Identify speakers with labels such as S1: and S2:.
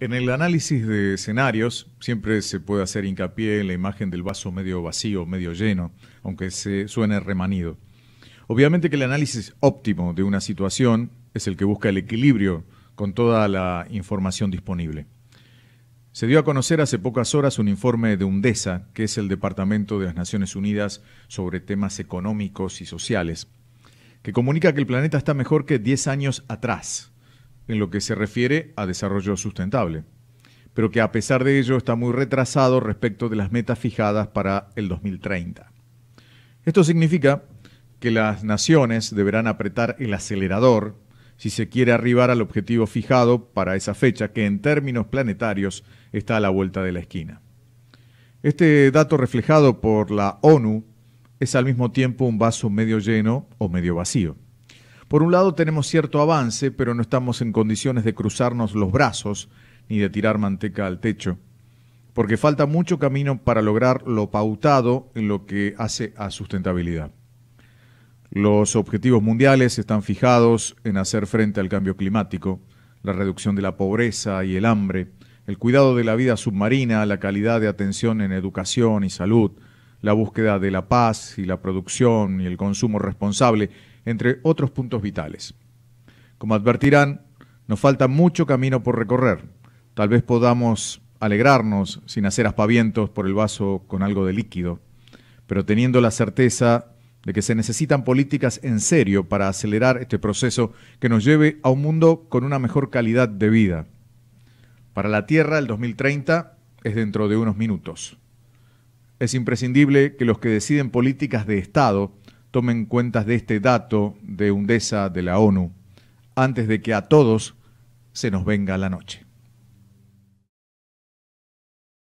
S1: En el análisis de escenarios siempre se puede hacer hincapié en la imagen del vaso medio vacío, medio lleno, aunque se suene remanido. Obviamente que el análisis óptimo de una situación es el que busca el equilibrio con toda la información disponible. Se dio a conocer hace pocas horas un informe de UNDESA, que es el Departamento de las Naciones Unidas sobre temas económicos y sociales, que comunica que el planeta está mejor que 10 años atrás en lo que se refiere a desarrollo sustentable, pero que a pesar de ello está muy retrasado respecto de las metas fijadas para el 2030. Esto significa que las naciones deberán apretar el acelerador si se quiere arribar al objetivo fijado para esa fecha, que en términos planetarios está a la vuelta de la esquina. Este dato reflejado por la ONU es al mismo tiempo un vaso medio lleno o medio vacío. Por un lado tenemos cierto avance, pero no estamos en condiciones de cruzarnos los brazos ni de tirar manteca al techo, porque falta mucho camino para lograr lo pautado en lo que hace a sustentabilidad. Los objetivos mundiales están fijados en hacer frente al cambio climático, la reducción de la pobreza y el hambre, el cuidado de la vida submarina, la calidad de atención en educación y salud, la búsqueda de la paz y la producción y el consumo responsable entre otros puntos vitales. Como advertirán, nos falta mucho camino por recorrer. Tal vez podamos alegrarnos sin hacer aspavientos por el vaso con algo de líquido, pero teniendo la certeza de que se necesitan políticas en serio para acelerar este proceso que nos lleve a un mundo con una mejor calidad de vida. Para la Tierra, el 2030 es dentro de unos minutos. Es imprescindible que los que deciden políticas de Estado tomen cuentas de este dato de UNDESA de la ONU antes de que a todos se nos venga la noche.